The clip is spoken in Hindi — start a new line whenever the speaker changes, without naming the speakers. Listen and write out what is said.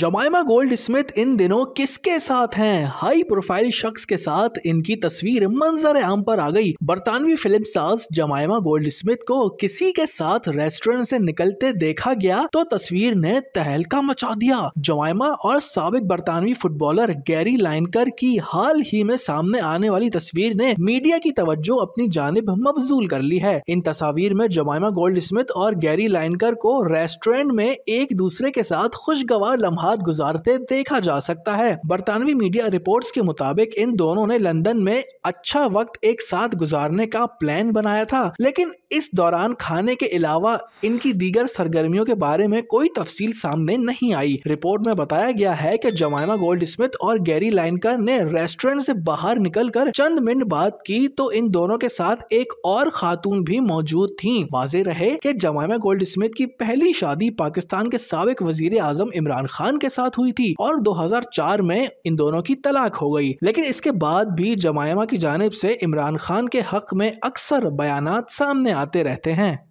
जमायमा गोल्ड स्मिथ इन दिनों किसके साथ हैं हाई प्रोफाइल शख्स के साथ इनकी तस्वीर मंजर आम पर आ गई बरतानवी फिल्म साज जमायमा गोल्ड स्मिथ को किसी के साथ रेस्टोरेंट से निकलते देखा गया तो तस्वीर ने तहलका मचा दिया जमायमा और सबक बरतानवी फुटबॉलर गैरी लाइनकर की हाल ही में सामने आने वाली तस्वीर ने मीडिया की तवज्जो अपनी जानब मबजूल कर ली है इन तस्वीर में जमायमा गोल्ड स्मिथ और गैरी लाइनकर को रेस्टोरेंट में एक दूसरे के साथ खुशगवार लम्हा हाथ गुजारते देखा जा सकता है बरतानवी मीडिया रिपोर्ट्स के मुताबिक इन दोनों ने लंदन में अच्छा वक्त एक साथ गुजारने का प्लान बनाया था लेकिन इस दौरान खाने के अलावा इनकी दीगर सरगर्मियों के बारे में कोई तफसील सामने नहीं आई रिपोर्ट में बताया गया है कि जमायमा गोल्ड स्मिथ और गैरी लाइनकर ने रेस्टोरेंट से बाहर निकलकर चंद मिनट बात की तो इन दोनों के साथ एक और खातून भी मौजूद थी वाजे रहे की जमायमा गोल्ड स्मिथ की पहली शादी पाकिस्तान के सबक वजीर आजम इमरान खान के साथ हुई थी और 2004 में इन दोनों की तलाक हो गई लेकिन इसके बाद भी जमायमा की जानब से इमरान खान के हक में अक्सर बयान सामने आते रहते हैं